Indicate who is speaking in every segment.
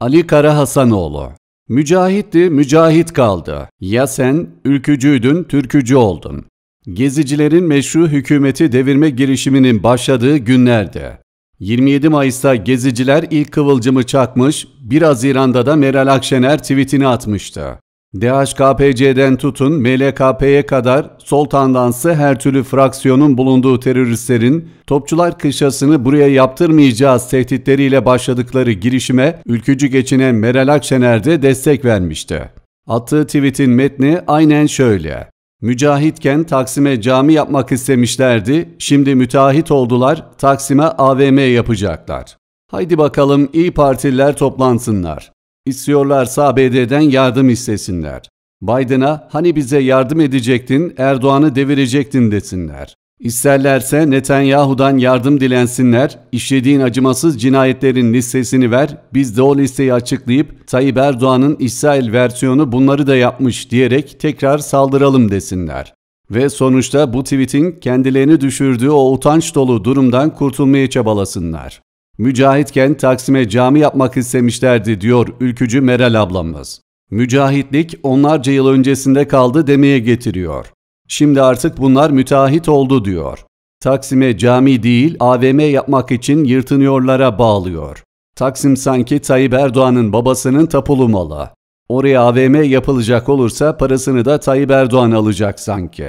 Speaker 1: Ali Kara Hasanoğlu Mücahitti, mücahit kaldı. Ya sen ülkücüydün, türkücü oldun. Gezicilerin meşru hükümeti devirme girişiminin başladığı günlerde. 27 Mayıs'ta geziciler ilk kıvılcımı çakmış, 1 Haziran'da da Meral Akşener tweetini atmıştı. DHKPC'den tutun MLKP'ye kadar sol tandansı her türlü fraksiyonun bulunduğu teröristlerin topçular kışlasını buraya yaptırmayacağız tehditleriyle başladıkları girişime ülkücü geçinen Meral Akşener de destek vermişti. Attığı tweetin metni aynen şöyle. Mücahitken Taksim'e cami yapmak istemişlerdi, şimdi müteahhit oldular, Taksim'e AVM yapacaklar. Haydi bakalım iyi Partililer toplansınlar. İstiyorlarsa ABD'den yardım istesinler. Biden'a hani bize yardım edecektin, Erdoğan'ı devirecektin desinler. İsterlerse Netanyahu'dan yardım dilensinler, işlediğin acımasız cinayetlerin listesini ver, biz de o listeyi açıklayıp Tayyip Erdoğan'ın İsrail versiyonu bunları da yapmış diyerek tekrar saldıralım desinler. Ve sonuçta bu tweetin kendilerini düşürdüğü o utanç dolu durumdan kurtulmaya çabalasınlar. Mücahitken Taksim'e cami yapmak istemişlerdi diyor ülkücü Meral ablamız. Mücahitlik onlarca yıl öncesinde kaldı demeye getiriyor. Şimdi artık bunlar müteahhit oldu diyor. Taksim'e cami değil AVM yapmak için yırtınıyorlara bağlıyor. Taksim sanki Tayyip Erdoğan'ın babasının tapulu malı. Oraya AVM yapılacak olursa parasını da Tayyip Erdoğan alacak sanki.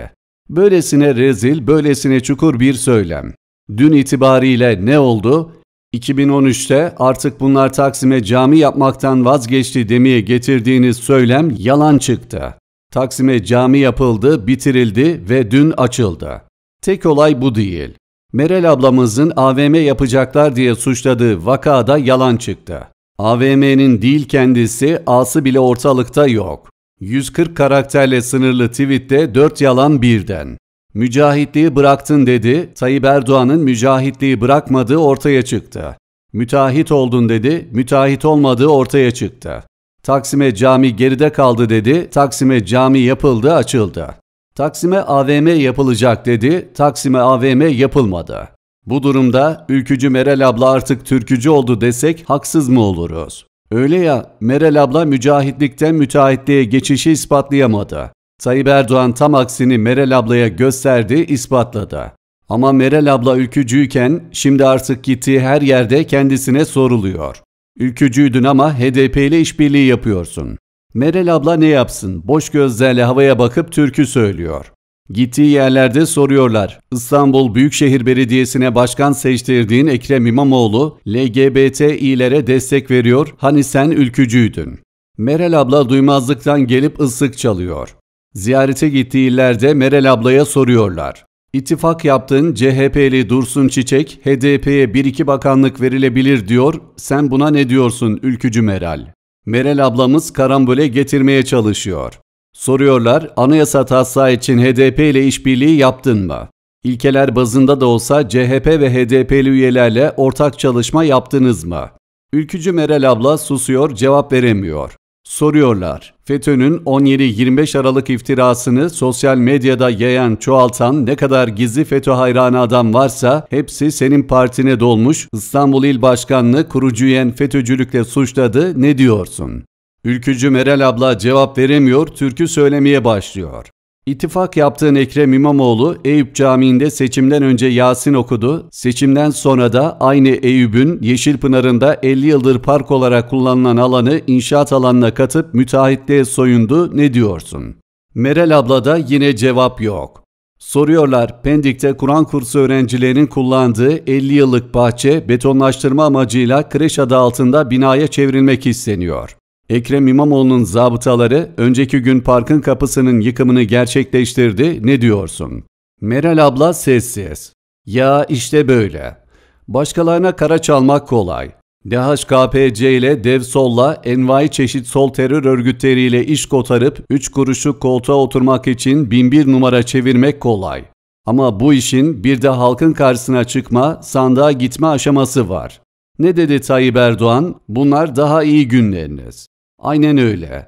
Speaker 1: Böylesine rezil, böylesine çukur bir söylem. Dün itibariyle ne oldu? 2013'te artık bunlar Taksim'e cami yapmaktan vazgeçti demeye getirdiğiniz söylem yalan çıktı. Taksim'e cami yapıldı, bitirildi ve dün açıldı. Tek olay bu değil. Merel ablamızın AVM yapacaklar diye suçladığı vakada yalan çıktı. AVM'nin değil kendisi, A'sı bile ortalıkta yok. 140 karakterle sınırlı tweette 4 yalan birden. Mücahitliği bıraktın dedi, Tayyip Erdoğan'ın mücahitliği bırakmadığı ortaya çıktı. Müteahhit oldun dedi, müteahhit olmadığı ortaya çıktı. Taksim'e cami geride kaldı dedi, Taksim'e cami yapıldı, açıldı. Taksim'e AVM yapılacak dedi, Taksim'e AVM yapılmadı. Bu durumda ülkücü Meral abla artık türkücü oldu desek haksız mı oluruz? Öyle ya, Meral abla mücahitlikten müteahhitliğe geçişi ispatlayamadı. Tayyip Erdoğan tam aksini Meral ablaya gösterdi, ispatladı. Ama Meral abla ülkücüyken şimdi artık gittiği her yerde kendisine soruluyor. Ülkücüydün ama HDP ile işbirliği yapıyorsun. Meral abla ne yapsın? Boş gözlerle havaya bakıp türkü söylüyor. Gittiği yerlerde soruyorlar. İstanbul Büyükşehir Belediyesi'ne başkan seçtirdiğin Ekrem İmamoğlu LGBTİ'lere destek veriyor. Hani sen ülkücüydün. Meral abla duymazlıktan gelip ıslık çalıyor. Ziyarete gittiği illerde Meral ablaya soruyorlar. İttifak yaptığın CHP'li Dursun Çiçek, HDP'ye bir iki bakanlık verilebilir diyor, sen buna ne diyorsun ülkücü Meral? Meral ablamız karambole getirmeye çalışıyor. Soruyorlar, anayasa taslağı için HDP ile işbirliği yaptın mı? İlkeler bazında da olsa CHP ve HDP'li üyelerle ortak çalışma yaptınız mı? Ülkücü Meral abla susuyor, cevap veremiyor. Soruyorlar. FETÖ'nün 17-25 Aralık iftirasını sosyal medyada yayan, çoğaltan ne kadar gizli FETÖ hayranı adam varsa hepsi senin partine dolmuş, İstanbul İl Başkanlığı kurucuyen FETÖ'cülükle suçladı, ne diyorsun? Ülkücü Meral abla cevap veremiyor, türkü söylemeye başlıyor. İttifak yaptığın Ekrem İmamoğlu Eyüp Camii'nde seçimden önce Yasin okudu. Seçimden sonra da aynı Eyüp'ün Yeşilpınar'ında 50 yıldır park olarak kullanılan alanı inşaat alanına katıp müteahhitliğe soyundu. Ne diyorsun? Meral abla da yine cevap yok. Soruyorlar Pendik'te Kur'an kursu öğrencilerinin kullandığı 50 yıllık bahçe betonlaştırma amacıyla kreş adı altında binaya çevrilmek isteniyor. Ekrem İmamoğlu'nun zabıtaları önceki gün parkın kapısının yıkımını gerçekleştirdi ne diyorsun? Meral abla sessiz. Ya işte böyle. Başkalarına kara çalmak kolay. DHKPC ile Dev Sol'la envai çeşit sol terör örgütleriyle iş kotarıp 3 kuruşu koltuğa oturmak için binbir numara çevirmek kolay. Ama bu işin bir de halkın karşısına çıkma, sandığa gitme aşaması var. Ne dedi Tayyip Erdoğan? Bunlar daha iyi günleriniz. Aynen öyle.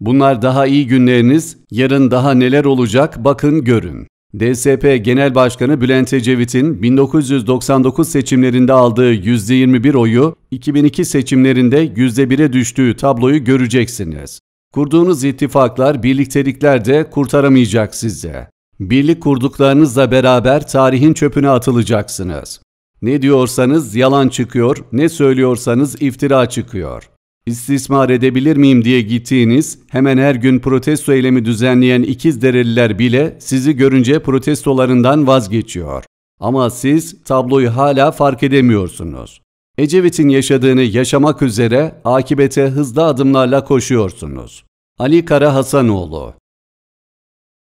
Speaker 1: Bunlar daha iyi günleriniz, yarın daha neler olacak bakın görün. DSP Genel Başkanı Bülent Ecevit'in 1999 seçimlerinde aldığı %21 oyu 2002 seçimlerinde %1'e düştüğü tabloyu göreceksiniz. Kurduğunuz ittifaklar, birliktelikler de kurtaramayacak sizi. Birlik kurduklarınızla beraber tarihin çöpüne atılacaksınız. Ne diyorsanız yalan çıkıyor, ne söylüyorsanız iftira çıkıyor. İstismar edebilir miyim diye gittiğiniz, hemen her gün protesto eylemi düzenleyen ikiz dereliler bile sizi görünce protestolarından vazgeçiyor. Ama siz tabloyu hala fark edemiyorsunuz. Ecevit'in yaşadığını yaşamak üzere akibete hızlı adımlarla koşuyorsunuz. Ali Kara Hasanoğlu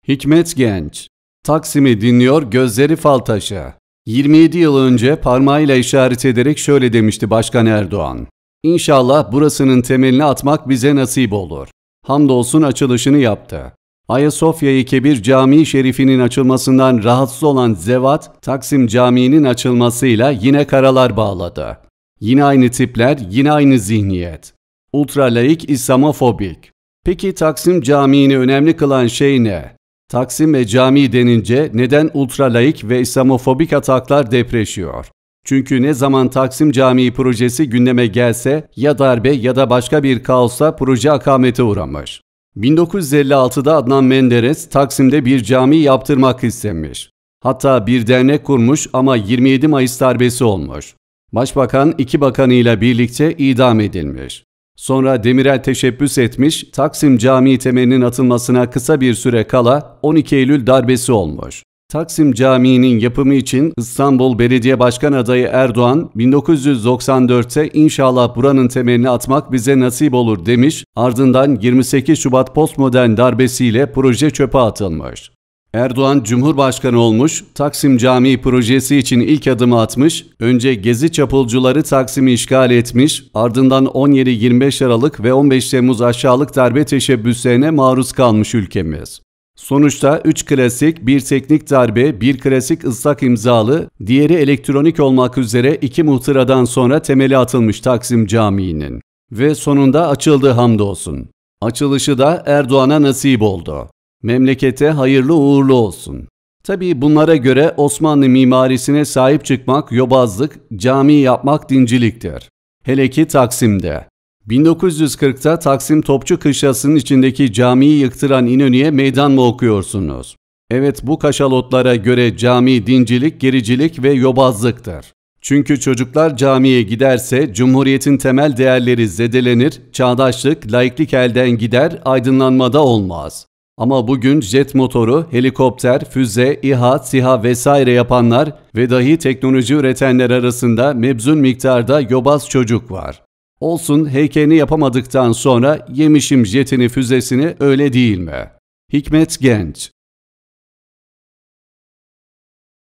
Speaker 1: Hikmet Genç Taksim'i dinliyor gözleri fal taşa. 27 yıl önce parmağıyla işaret ederek şöyle demişti Başkan Erdoğan. İnşallah burasının temelini atmak bize nasip olur. Hamdolsun açılışını yaptı. Ayasofya'yı Kebir Camii Şerifi'nin açılmasından rahatsız olan Zevat, Taksim Camii'nin açılmasıyla yine karalar bağladı. Yine aynı tipler, yine aynı zihniyet. Ultralaik İslamofobik. Peki Taksim Camii'ni önemli kılan şey ne? Taksim ve cami denince neden ultralaik ve İslamofobik ataklar depreşiyor? Çünkü ne zaman Taksim Camii projesi gündeme gelse ya darbe ya da başka bir kaosa proje akamete uğramış. 1956'da Adnan Menderes Taksim'de bir cami yaptırmak istemiş. Hatta bir dernek kurmuş ama 27 Mayıs darbesi olmuş. Başbakan iki bakanıyla birlikte idam edilmiş. Sonra Demirel teşebbüs etmiş, Taksim Camii temelinin atılmasına kısa bir süre kala 12 Eylül darbesi olmuş. Taksim Camii'nin yapımı için İstanbul Belediye Başkan Adayı Erdoğan 1994'te inşallah buranın temelini atmak bize nasip olur demiş, ardından 28 Şubat postmodern darbesiyle proje çöpe atılmış. Erdoğan Cumhurbaşkanı olmuş, Taksim Camii projesi için ilk adımı atmış, önce Gezi çapulcuları Taksim'i işgal etmiş, ardından 17-25 Aralık ve 15 Temmuz aşağılık darbe teşebbüslerine maruz kalmış ülkemiz. Sonuçta 3 klasik, bir teknik darbe, bir klasik ıslak imzalı, diğeri elektronik olmak üzere iki muhtıradan sonra temeli atılmış Taksim Camii'nin. Ve sonunda açıldı hamdolsun. Açılışı da Erdoğan'a nasip oldu. Memlekete hayırlı uğurlu olsun. Tabii bunlara göre Osmanlı mimarisine sahip çıkmak yobazlık, cami yapmak dinciliktir. Hele ki Taksim'de. 1940'ta Taksim Topçu Kışlası'nın içindeki camiyi yıktıran İnönü'ye meydan mı okuyorsunuz? Evet bu kaşalotlara göre cami dincilik, gericilik ve yobazlıktır. Çünkü çocuklar camiye giderse cumhuriyetin temel değerleri zedelenir, çağdaşlık, laiklik elden gider, aydınlanmada olmaz. Ama bugün jet motoru, helikopter, füze, İHA, SİHA vesaire yapanlar ve dahi teknoloji üretenler arasında mebzun miktarda yobaz çocuk var. Olsun heykelini yapamadıktan sonra yemişim jetini füzesini öyle değil mi? Hikmet Genç